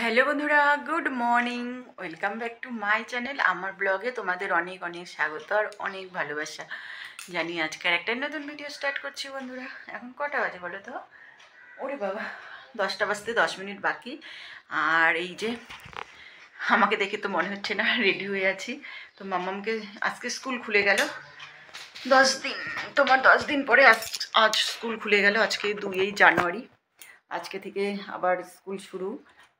Hello বন্ধুরা good morning welcome back to my channel আমার ব্লগে তোমাদের অনেক অনেক স্বাগত আর অনেক ভালোবাসা জানি আজকের একটা নতুন ভিডিও স্টার্ট করছি বন্ধুরা এখন কটা বাজে বলো তো ওরে বাবা দশটা বাজতে দশ মিনিট বাকি আর এই যে আমাকে দেখে তো মনে হচ্ছে না রেডি হয়ে আছি তো মামামকে আজকে স্কুল খুলে গেল দশ দিন তোমার দশ দিন পরে আজ আজ স্কুল খুলে গেল আজকে দুইই জানুয়ারি আজকে থেকে আবার স্কুল শুরু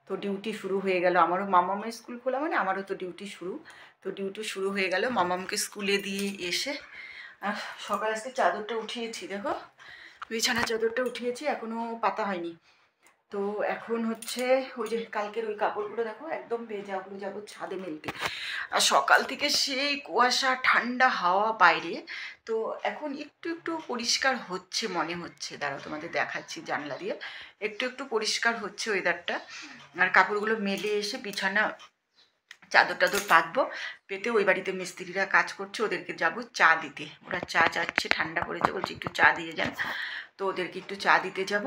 তো ডিউটি শুরু হয়ে গেল আমারও মামামের স্কুল খোলা মানে আমারও তো ডিউটি শুরু তো ডিউটি শুরু হয়ে গেল মামামকে স্কুলে দিয়ে এসে সকাল আজকে চাদরটা উঠিয়েছি দেখো বিছানা চাদরটা উঠিয়েছি এখনও পাতা হয়নি তো এখন হচ্ছে ওই যে কালকের ওই কাপড়গুলো দেখো একদম ভেজা ওগুলো যাবো ছাদে মেলতে আর সকাল থেকে সেই কুয়াশা ঠান্ডা হাওয়া বাইরে তো এখন একটু একটু পরিষ্কার হচ্ছে মনে হচ্ছে দাঁড়াও তোমাদের দেখাচ্ছি জানলা দিয়ে একটু একটু পরিষ্কার হচ্ছে ওয়েদারটা আর কাপড়গুলো মেলে এসে বিছানা চাদর টাদর পাতবো পেতে ওই বাড়িতে মিস্ত্রিরা কাজ করছে ওদেরকে যাব চা দিতে ওরা চা চাচ্ছে ঠান্ডা পড়েছে বলছে একটু চা দিয়ে যান তো ওদেরকে একটু চা দিতে যাব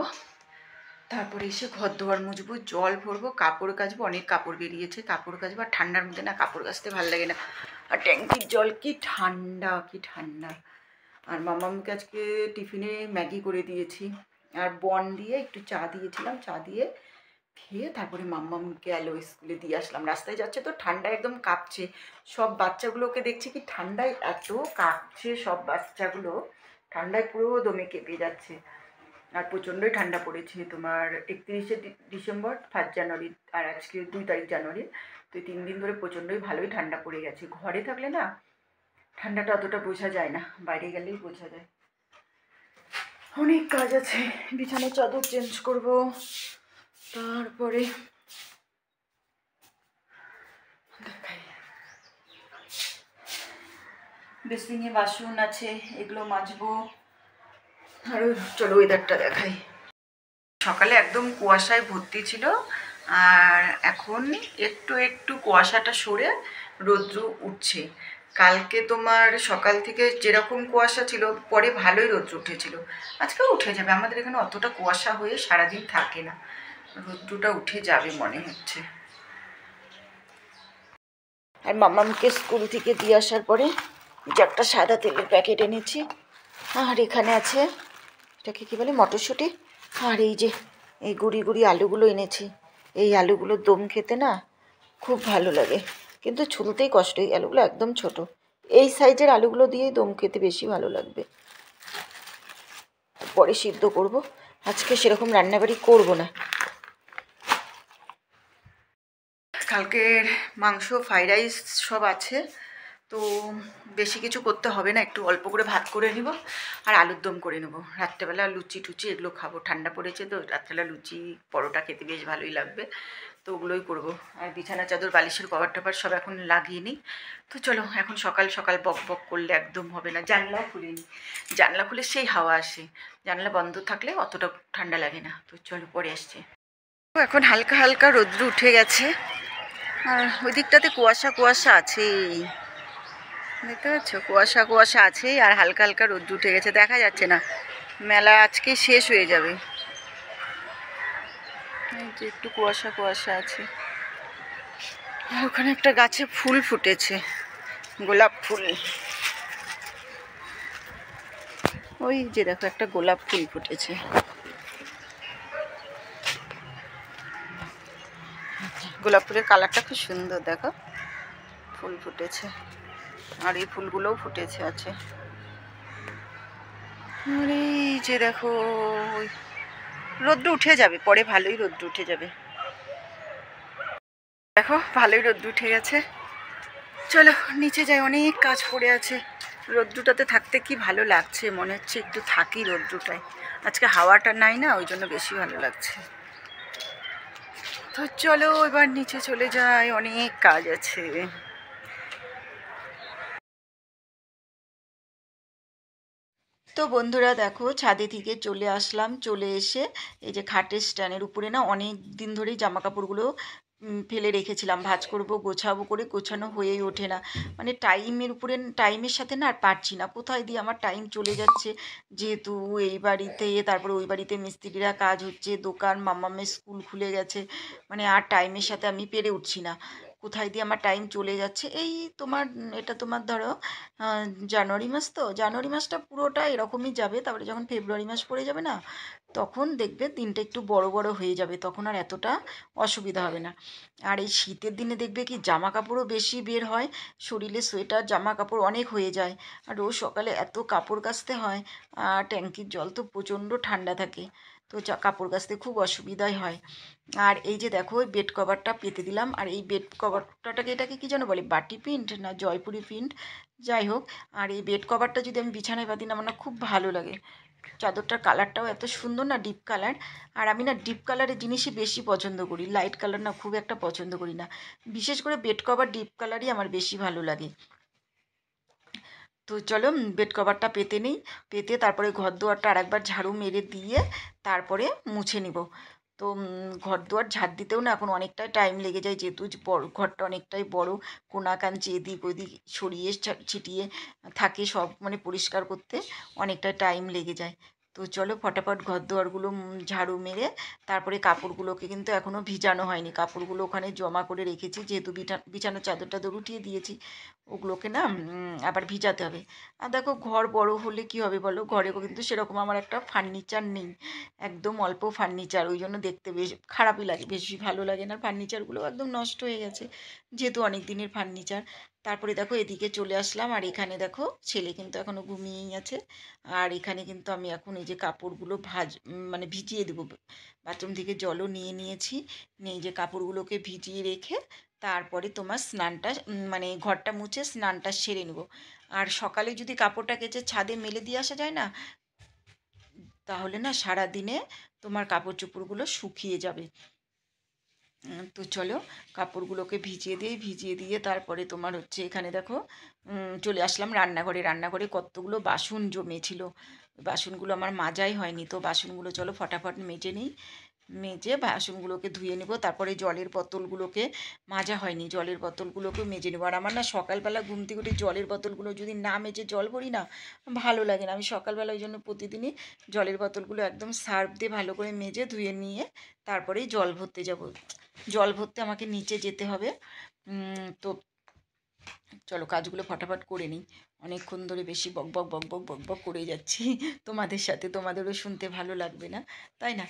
তারপরে এসে ঘর দোয়ার মুজবো জল ভরবো কাপড় কাচবো অনেক কাপড় বেরিয়েছে কাপড় কাচবো আর ঠান্ডার মধ্যে না কাপড় কাচতে ভালো লাগে না আর ট্যাঙ্কির জল কি ঠান্ডা কি ঠান্ডা আর মামামকে আজকে টিফিনে ম্যাগি করে দিয়েছি আর বন দিয়ে একটু চা দিয়েছিলাম চা দিয়ে খেয়ে তারপরে মাম্মাম এলো স্কুলে দিয়ে আসলাম রাস্তায় যাচ্ছে তো ঠান্ডা একদম কাঁপছে সব বাচ্চাগুলোকে দেখছি কি ঠান্ডায় এত কাঁপছে সব বাচ্চাগুলো ঠান্ডায় পুরো দমে কেঁপে যাচ্ছে আর প্রচণ্ডই ঠান্ডা পড়েছে তোমার একত্রিশে ডিসেম্বর ফার্স্ট জানুয়ারি আর আজকে দুই তারিখ জানুয়ারি তো তিন দিন ধরে প্রচণ্ডই ভালোই ঠান্ডা পড়ে গেছে ঘরে থাকলে না ঠান্ডাটা অতটা বোঝা যায় না বাইরে গেলেই বোঝা যায় অনেক কাজ আছে বিছানার চাদর চেঞ্জ করব তারপরে দেখাই বেসিংয়ে বাসন আছে এগুলো মাজবো আর চলো ওয়েদারটা দেখাই সকালে একদম কুয়াশায় ভর্তি ছিল আর এখন একটু একটু কুয়াশাটা সরে রৌদ্র উঠছে কালকে তোমার সকাল থেকে যেরকম কুয়াশা ছিল পরে ভালোই রৌদ্র উঠেছিল আজকে উঠে যাবে আমাদের এখানে অতটা কুয়াশা হয়ে সারাদিন থাকে না রৌদ্রটা উঠে যাবে মনে হচ্ছে আর মামামকে স্কুল থেকে দিয়ে আসার পরে যে একটা সাদা তেলের প্যাকেট এনেছি আর এখানে আছে এটাকে কী বলে মটরশুঁটি আর এই যে এই গুড়ি গুড়ি আলুগুলো এনেছি এই আলুগুলো দম খেতে না খুব ভালো লাগে কিন্তু ছুলতেই কষ্ট এই আলুগুলো একদম ছোট এই সাইজের আলুগুলো দিয়েই দম খেতে বেশি ভালো লাগবে পরে সিদ্ধ করব আজকে সেরকম রান্নাবাড়ি করব না কালকের মাংস ফ্রাইড রাইস সব আছে তো বেশি কিছু করতে হবে না একটু অল্প করে ভাত করে নিব আর আলুর দম করে নেব রাত্রেবেলা লুচি টুচি এগুলো খাবো ঠান্ডা পড়েছে তো রাত্রেবেলা লুচি পরোটা খেতে বেশ ভালোই লাগবে তো ওগুলোই করবো আর বিছানা চাদর বালিশের কভার টভার সব এখন লাগিয়ে নিই তো চলো এখন সকাল সকাল বক বক করলে একদম হবে না জানলাও নিই জানলা খুলে সেই হাওয়া আসে জানলা বন্ধ থাকলে অতটা ঠান্ডা লাগে না তো চলো পরে আসছে এখন হালকা হালকা রোদ্রু উঠে গেছে আর ওই দিকটাতে কুয়াশা কুয়াশা আছেই দেখতে পাচ্ছ কুয়াশা কুয়াশা আছে আর হালকা হালকা রোদ্দু উঠে গেছে দেখা যাচ্ছে না মেলা আজকে শেষ হয়ে যাবে একটু কুয়াশা কুয়াশা আছে ওখানে একটা গাছে ফুল ফুটেছে গোলাপ ফুল ওই যে দেখো একটা গোলাপ ফুল ফুটেছে গোলাপ ফুলের কালারটা খুব সুন্দর দেখো ফুল ফুটেছে আর এই ফুলগুলোও ফুটেছে আছে এই যে দেখো রোদ্দু উঠে যাবে পরে ভালোই রোদ্দু উঠে যাবে দেখো ভালোই রোদ্দু উঠে গেছে চলো নিচে যাই অনেক কাজ পড়ে আছে রোদ্দুটাতে থাকতে কি ভালো লাগছে মনে হচ্ছে একটু থাকি রোদ্দুটায় আজকে হাওয়াটা নাই না ওই জন্য বেশি ভালো লাগছে তো চলো এবার নিচে চলে যাই অনেক কাজ আছে তো বন্ধুরা দেখো ছাদে থেকে চলে আসলাম চলে এসে এই যে খাটের স্ট্যান্ডের উপরে না অনেক দিন ধরেই জামা কাপড়গুলো ফেলে রেখেছিলাম ভাজ করব গোছাবো করে গোছানো হয়েই ওঠে না মানে টাইমের উপরে টাইমের সাথে না আর পারছি না কোথায় দিয়ে আমার টাইম চলে যাচ্ছে যেহেতু এই বাড়িতে তারপরে ওই বাড়িতে মিস্ত্রিরা কাজ হচ্ছে দোকান মামামের স্কুল খুলে গেছে মানে আর টাইমের সাথে আমি পেরে উঠছি না কোথায় দিয়ে আমার টাইম চলে যাচ্ছে এই তোমার এটা তোমার ধরো জানুয়ারি মাস তো জানুয়ারি মাসটা পুরোটা এরকমই যাবে তারপরে যখন ফেব্রুয়ারি মাস পড়ে যাবে না তখন দেখবে দিনটা একটু বড় বড় হয়ে যাবে তখন আর এতটা অসুবিধা হবে না আর এই শীতের দিনে দেখবে কি জামা কাপড়ও বেশি বের হয় শরীরে সোয়েটার জামা কাপড় অনেক হয়ে যায় আর রোজ সকালে এত কাপড় কাচতে হয় আর ট্যাঙ্কির জল তো প্রচণ্ড ঠান্ডা থাকে তো কাপড় কাচতে খুব অসুবিধাই হয় আর এই যে দেখো ওই বেড কভারটা পেতে দিলাম আর এই বেড কভারটাটাকে এটাকে কী যেন বলে বাটি প্রিন্ট না জয়পুরি প্রিন্ট যাই হোক আর এই বেড কভারটা যদি আমি বিছানায় পাতি না আমার না খুব ভালো লাগে চাদরটার কালারটাও এত সুন্দর না ডিপ কালার আর আমি না ডিপ কালারের জিনিসই বেশি পছন্দ করি লাইট কালার না খুব একটা পছন্দ করি না বিশেষ করে বেড কভার ডিপ কালারই আমার বেশি ভালো লাগে তো চলো বেড কভারটা পেতে নিই পেতে তারপরে ঘর দুয়ারটা আরেকবার ঝাড়ু মেরে দিয়ে তারপরে মুছে নিব তো ঘর দুয়ার ঝাড় দিতেও না এখন অনেকটাই টাইম লেগে যায় যেহেতু বড় ঘরটা অনেকটাই বড় কোনাকাঞ্চি এদিক ওদিক সরিয়ে ছিটিয়ে থাকে সব মানে পরিষ্কার করতে অনেকটা টাইম লেগে যায় তো চলো ফটাফট ঘর দুয়ারগুলো ঝাড়ু মেরে তারপরে কাপড়গুলোকে কিন্তু এখনও ভিজানো হয়নি কাপড়গুলো ওখানে জমা করে রেখেছি যেহেতু বিছানো চাদর টাদর উঠিয়ে দিয়েছি ওগুলোকে না আবার ভিজাতে হবে আর দেখো ঘর বড় হলে কি হবে বলো ঘরে কিন্তু সেরকম আমার একটা ফার্নিচার নেই একদম অল্প ফার্নিচার ওই জন্য দেখতে বেশ খারাপই লাগে বেশি ভালো লাগে না ফার্নিচারগুলো একদম নষ্ট হয়ে গেছে যেহেতু অনেক দিনের ফার্নিচার তারপরে দেখো এদিকে চলে আসলাম আর এখানে দেখো ছেলে কিন্তু এখনও ঘুমিয়েই আছে আর এখানে কিন্তু আমি এখন এই যে কাপড়গুলো ভাজ মানে ভিজিয়ে দেবো বাথরুম থেকে জলও নিয়ে নিয়েছি নিয়ে যে কাপড়গুলোকে ভিজিয়ে রেখে তারপরে তোমার স্নানটা মানে ঘরটা মুছে স্নানটা সেরে নেব আর সকালে যদি কাপড়টা কেচে ছাদে মেলে দিয়ে আসা যায় না তাহলে না সারা দিনে তোমার কাপড় চোপড়গুলো শুকিয়ে যাবে তো চলো কাপড়গুলোকে ভিজিয়ে দিয়ে ভিজিয়ে দিয়ে তারপরে তোমার হচ্ছে এখানে দেখো চলে আসলাম রান্নাঘরে রান্নাঘরে কতগুলো বাসন জমেছিল বাসনগুলো আমার মাজাই হয়নি তো বাসনগুলো চলো ফটাফট মেজে নিই মেজে বাসনগুলোকে ধুয়ে নেব তারপরে জলের বোতলগুলোকে মাজা হয়নি জলের বোতলগুলোকে মেজে নেব আর আমার না সকালবেলা ঘুম থেকে উঠে জলের বোতলগুলো যদি না মেজে জল ভরি না ভালো লাগে না আমি সকালবেলা ওই জন্য প্রতিদিনই জলের বোতলগুলো একদম সার্ফ দিয়ে ভালো করে মেজে ধুয়ে নিয়ে তারপরেই জল ভরতে যাব জল ভরতে আমাকে নিচে যেতে হবে তো চলো কাজগুলো ফটাফট করে নিই অনেকক্ষণ ধরে বেশি বক বক বক বক বক বক করে যাচ্ছি তোমাদের সাথে তোমাদেরও শুনতে ভালো লাগবে না তাই না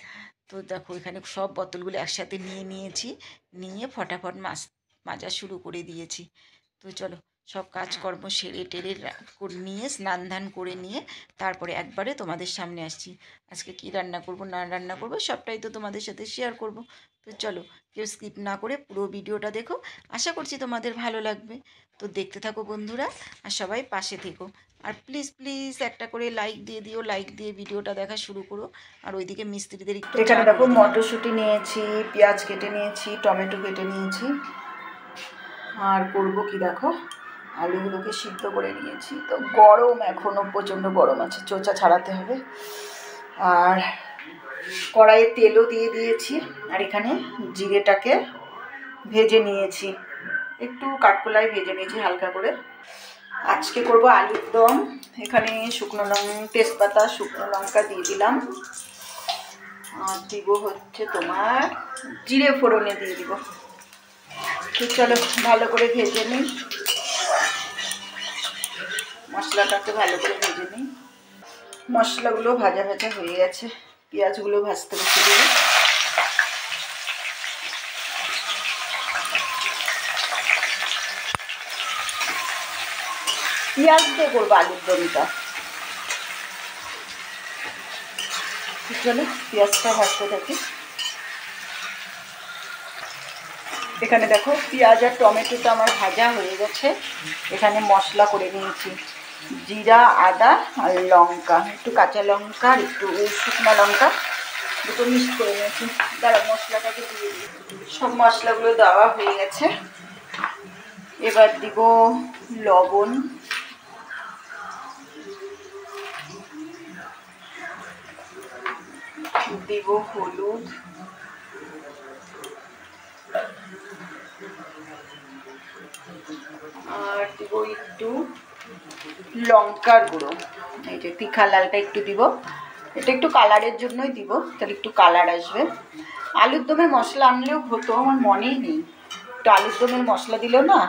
তো দেখো এখানে সব বোতলগুলো একসাথে নিয়ে নিয়েছি নিয়ে ফটাফট মাছ মাজা শুরু করে দিয়েছি তো চলো সব কাজকর্ম সেরে টেরে নিয়ে স্নান ধান করে নিয়ে তারপরে একবারে তোমাদের সামনে আসছি আজকে কি রান্না করব না রান্না করব সবটাই তো তোমাদের সাথে শেয়ার করব তো চলো কেউ স্কিপ না করে পুরো ভিডিওটা দেখো আশা করছি তোমাদের ভালো লাগবে তো দেখতে থাকো বন্ধুরা আর সবাই পাশে থেকো আর প্লিজ প্লিজ একটা করে লাইক দিয়ে দিও লাইক দিয়ে ভিডিওটা দেখা শুরু করো আর ওইদিকে মিস্ত্রিদের একটু এখানে দেখো মটরশুঁটি নিয়েছি পেঁয়াজ কেটে নিয়েছি টমেটো কেটে নিয়েছি আর করবো কি দেখো আলুগুলোকে সিদ্ধ করে নিয়েছি তো গরম এখনও প্রচণ্ড গরম আছে চোচা ছাড়াতে হবে আর কড়াইয়ে তেলও দিয়ে দিয়েছি আর এখানে জিরেটাকে ভেজে নিয়েছি একটু কাঠকোলায় ভেজে নিয়েছি হালকা করে আজকে করব আলুর দম এখানে শুকনো লঙ্কা তেজপাতা শুকনো লঙ্কা দিয়ে দিলাম আর দিব হচ্ছে তোমার জিরে ফোড়নে দিয়ে দিব তো চলো ভালো করে ভেজে নিই মশলাটাকে ভালো করে ভেজে নিই মশলাগুলো ভাজা ভাজা হয়ে গেছে পেঁয়াজগুলো ভাজতে বসে দেবে পেঁয়াজ দিয়ে করবো আলুর দমিটা চলো পেঁয়াজটা ভাজতে থাকি এখানে দেখো পেঁয়াজ আর টমেটোটা আমার ভাজা হয়ে গেছে এখানে মশলা করে নিয়েছি জিরা আদা আর লঙ্কা একটু কাঁচা লঙ্কা আর একটু শুকনো লঙ্কা দুটো মিক্স করে নিয়েছি দাঁড়া মশলাটাকে দিয়ে সব মশলাগুলো দেওয়া হয়ে গেছে এবার দিব লবণ দিব হলুদ আর দিব একটু লঙ্কার গুঁড়ো এই যে তিখা লালটা একটু দিব এটা একটু কালারের জন্যই দিব তাহলে একটু কালার আসবে আলুর দমের মশলা আনলেও হতো আমার মনেই নেই একটু আলুর দমের মশলা দিলেও না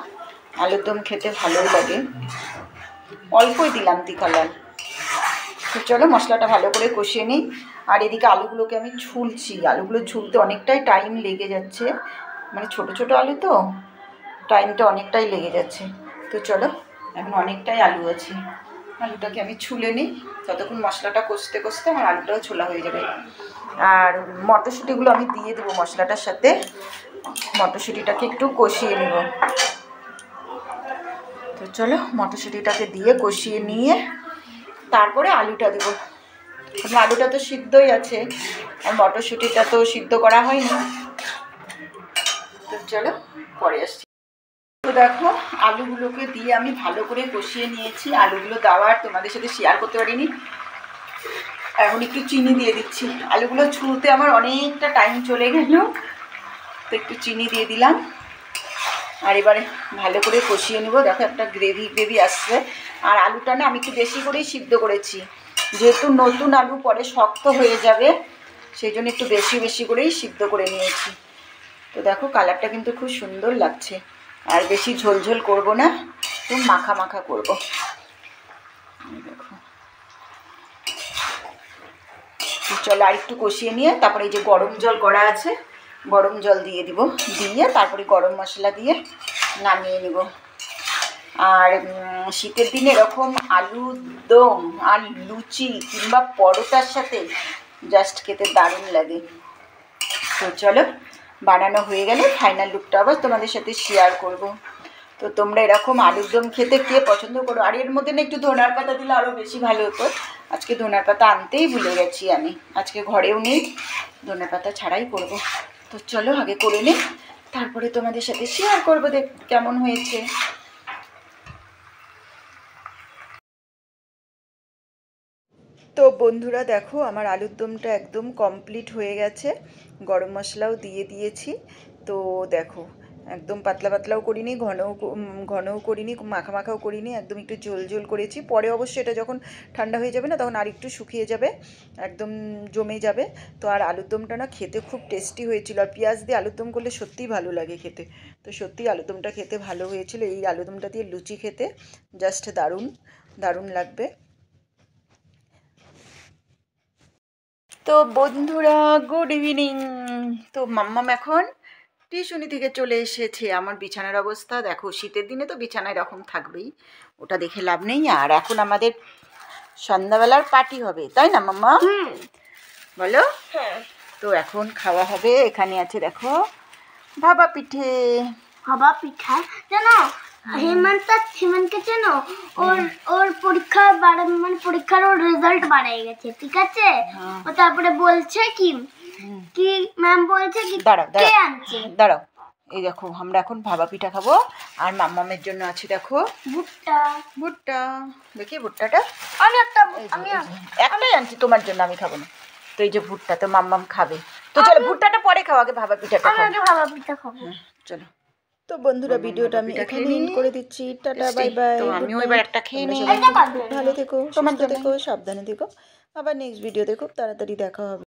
আলুর দম খেতে ভালোই লাগে অল্পই দিলাম তিখা লাল তো চলো মশলাটা ভালো করে কষিয়ে নিই আর এদিকে আলুগুলোকে আমি ছুলছি আলুগুলো ছুলতে অনেকটাই টাইম লেগে যাচ্ছে মানে ছোট ছোট আলু তো টাইমটা অনেকটাই লেগে যাচ্ছে তো চলো এখন অনেকটাই আলু আছে আলুটাকে আমি ছুলে নিই ততক্ষণ মশলাটা কষতে কষতে আমার আলুটাও ছোলা হয়ে যাবে আর মটরশুঁটিগুলো আমি দিয়ে দেবো মশলাটার সাথে মটরশুঁটিটাকে একটু কষিয়ে নেব তো চলো মটরশুঁটিটাকে দিয়ে কষিয়ে নিয়ে তারপরে আলুটা দেবো আলুটা তো সিদ্ধই আছে আর মটরশুঁটিটা তো সিদ্ধ করা হয়নি তো চলো পরে আসছি তো দেখো আলুগুলোকে দিয়ে আমি ভালো করে কষিয়ে নিয়েছি আলুগুলো দেওয়ার তোমাদের সাথে শেয়ার করতে পারিনি এখন একটু চিনি দিয়ে দিচ্ছি আলুগুলো ছুলতে আমার অনেকটা টাইম চলে গেল তো একটু চিনি দিয়ে দিলাম আর এবারে ভালো করে কষিয়ে নেবো দেখো একটা গ্রেভি গ্রেভি আসছে আর আলুটা না আমি একটু বেশি করেই সিদ্ধ করেছি যেহেতু নতুন আলু পরে শক্ত হয়ে যাবে সেই জন্য একটু বেশি বেশি করেই সিদ্ধ করে নিয়েছি তো দেখো কালারটা কিন্তু খুব সুন্দর লাগছে আর বেশি ঝোলঝোল করবো না একটু মাখা মাখা করবো চলো আর একটু কষিয়ে নিয়ে তারপরে এই যে গরম জল করা আছে গরম জল দিয়ে দিব দিয়ে তারপরে গরম মশলা দিয়ে নামিয়ে নেব আর শীতের দিনে এরকম আলু দম আর লুচি কিংবা পরোটার সাথে জাস্ট খেতে দারুণ লাগে তো চলো বানানো হয়ে গেলে ফাইনাল লুকটা আবার তোমাদের সাথে শেয়ার করব তো তোমরা এরকম আলুর দম খেতে কে পছন্দ করো আর এর মধ্যে না একটু ধনার পাতা দিলে আরও বেশি ভালো হতো আজকে ধনার পাতা আনতেই ভুলে গেছি আমি আজকে ঘরেও নেই ধনার পাতা ছাড়াই করব তো চলো আগে করে নিই তারপরে তোমাদের সাথে শেয়ার করবো দেখ কেমন হয়েছে তো বন্ধুরা দেখো আমার আলুর দমটা একদম কমপ্লিট হয়ে গেছে গরম মশলাও দিয়ে দিয়েছি তো দেখো একদম পাতলা পাতলাও করিনি ঘনও ঘনও করিনি মাখা মাখাও করিনি একদম একটু জোল জোল করেছি পরে অবশ্য এটা যখন ঠান্ডা হয়ে যাবে না তখন আর একটু শুকিয়ে যাবে একদম জমে যাবে তো আর আলুর দমটা না খেতে খুব টেস্টি হয়েছিল আর পেঁয়াজ দিয়ে আলুর দম করলে সত্যিই ভালো লাগে খেতে তো সত্যিই আলুর দমটা খেতে ভালো হয়েছিল এই আলুর দমটা দিয়ে লুচি খেতে জাস্ট দারুণ দারুণ লাগবে তো বন্ধুরা গুড ইভিনিং তো মাম্মাম এখন টিউশনি থেকে চলে এসেছে আমার বিছানার অবস্থা দেখো শীতের দিনে তো বিছানা এরকম থাকবেই ওটা দেখে লাভ নেই আর এখন আমাদের সন্ধ্যাবেলার পার্টি হবে তাই না মাম্মা বলো হ্যাঁ। তো এখন খাওয়া হবে এখানে আছে দেখো ভাবা পিঠে ভাবা পিঠা জানো হেমন্ত হেমন্তকে চেনো ওর ওর পরীক্ষা বাড়ে মানে পরীক্ষার ওর রেজাল্ট বাড়াই গেছে ঠিক আছে হ্যাঁ। ও তারপরে বলছে কি কি ম্যাম বলছে কি দাঁড়াও দাঁড়াও দাঁড়াও এই দেখো আমরা এখন ভাবা পিঠা খাবো আর মাম্মামের জন্য আছে দেখো ভুট্টা ভুট্টা দেখি ভুট্টাটা আমি একটা আমি একটাই আনছি তোমার জন্য আমি খাবো না তো এই যে ভুট্টা তো মাম্মাম খাবে তো চলো ভুট্টাটা পরে খাও আগে ভাবা পিঠাটা খাও ভাবা পিঠা খাবো চলো তো বন্ধুরা ভিডিওটা আমি এখানে এন্ড করে দিচ্ছি টাটা বাই বাই আমিও এবার একটা খেয়ে নেই ভালো থেকো সুস্থ থেকো সাবধানে থেকো আবার নেক্সট ভিডিও দেখো তাড়াতাড়ি দেখা হবে